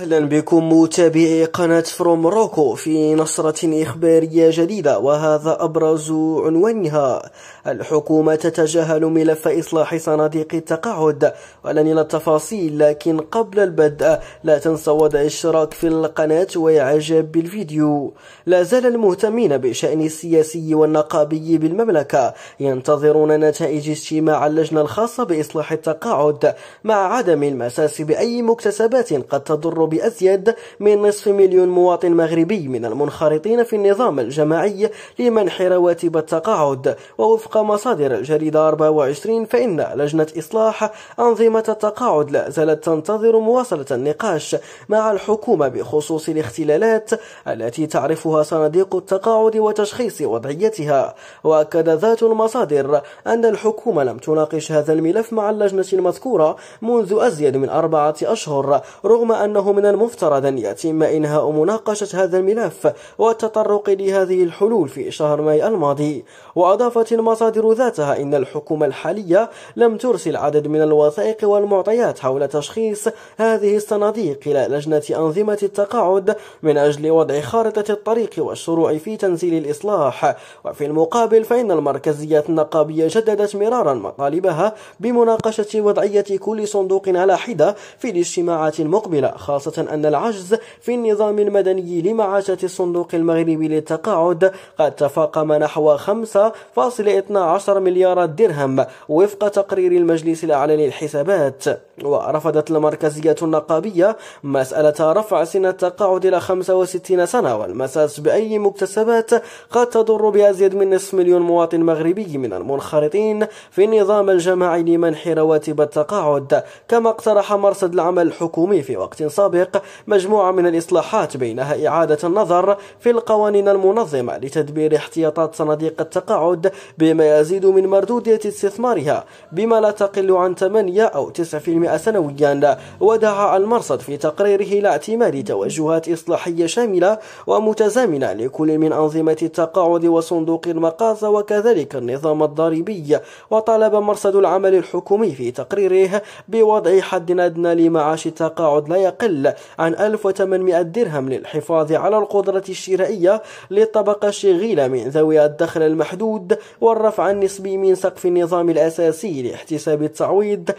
اهلا بكم متابعي قناة فروم روكو في نصرة اخبارية جديدة وهذا ابرز عنوانها الحكومة تتجاهل ملف اصلاح صناديق التقاعد ولن الى التفاصيل لكن قبل البدء لا تنسى وضع الاشتراك في القناة واعجاب بالفيديو لا زال المهتمين بشأن السياسي والنقابي بالمملكة ينتظرون نتائج اجتماع اللجنة الخاصة باصلاح التقاعد مع عدم المساس باي مكتسبات قد تضر بأزيد من نصف مليون مواطن مغربي من المنخرطين في النظام الجماعي لمنح رواتب التقاعد ووفق مصادر الجريدة 24 فإن لجنة إصلاح أنظمة التقاعد لا زالت تنتظر مواصلة النقاش مع الحكومة بخصوص الاختلالات التي تعرفها صناديق التقاعد وتشخيص وضعيتها وأكد ذات المصادر أن الحكومة لم تناقش هذا الملف مع اللجنة المذكورة منذ أزيد من أربعة أشهر رغم أنه من من المفترض أن يتم إنهاء مناقشة هذا الملف والتطرق لهذه الحلول في شهر ماي الماضي وأضافت المصادر ذاتها إن الحكومة الحالية لم ترسل عدد من الوثائق والمعطيات حول تشخيص هذه الصناديق إلى لجنة أنظمة التقاعد من أجل وضع خارطة الطريق والشروع في تنزيل الإصلاح وفي المقابل فإن المركزيات النقابية جددت مرارا مطالبها بمناقشة وضعية كل صندوق على حدة في الاجتماعات المقبلة خاصة خاصة أن العجز في النظام المدني لمعاشة الصندوق المغربي للتقاعد قد تفاقم نحو 5.12 مليار درهم وفق تقرير المجلس الأعلى للحسابات ورفضت المركزية النقابية مسألة رفع سن التقاعد إلى 65 سنة والمساس بأي مكتسبات قد تضر بأزيد من نصف مليون مواطن مغربي من المنخرطين في النظام الجماعي لمنح رواتب التقاعد كما اقترح مرصد العمل الحكومي في وقت سابق السابق مجموعة من الإصلاحات بينها إعادة النظر في القوانين المنظمة لتدبير احتياطات صناديق التقاعد بما يزيد من مردودية استثمارها بما لا تقل عن 8 أو 9% سنويا ودعا المرصد في تقريره لاعتماد توجهات إصلاحية شاملة ومتزامنة لكل من أنظمة التقاعد وصندوق المقاصة وكذلك النظام الضريبي وطالب مرصد العمل الحكومي في تقريره بوضع حد أدنى لمعاش التقاعد لا يقل تقل عن 1800 درهم للحفاظ على القدرة الشرائية للطبقة الشغيلة من ذوي الدخل المحدود والرفع النسبي من سقف النظام الأساسي لاحتساب التعويض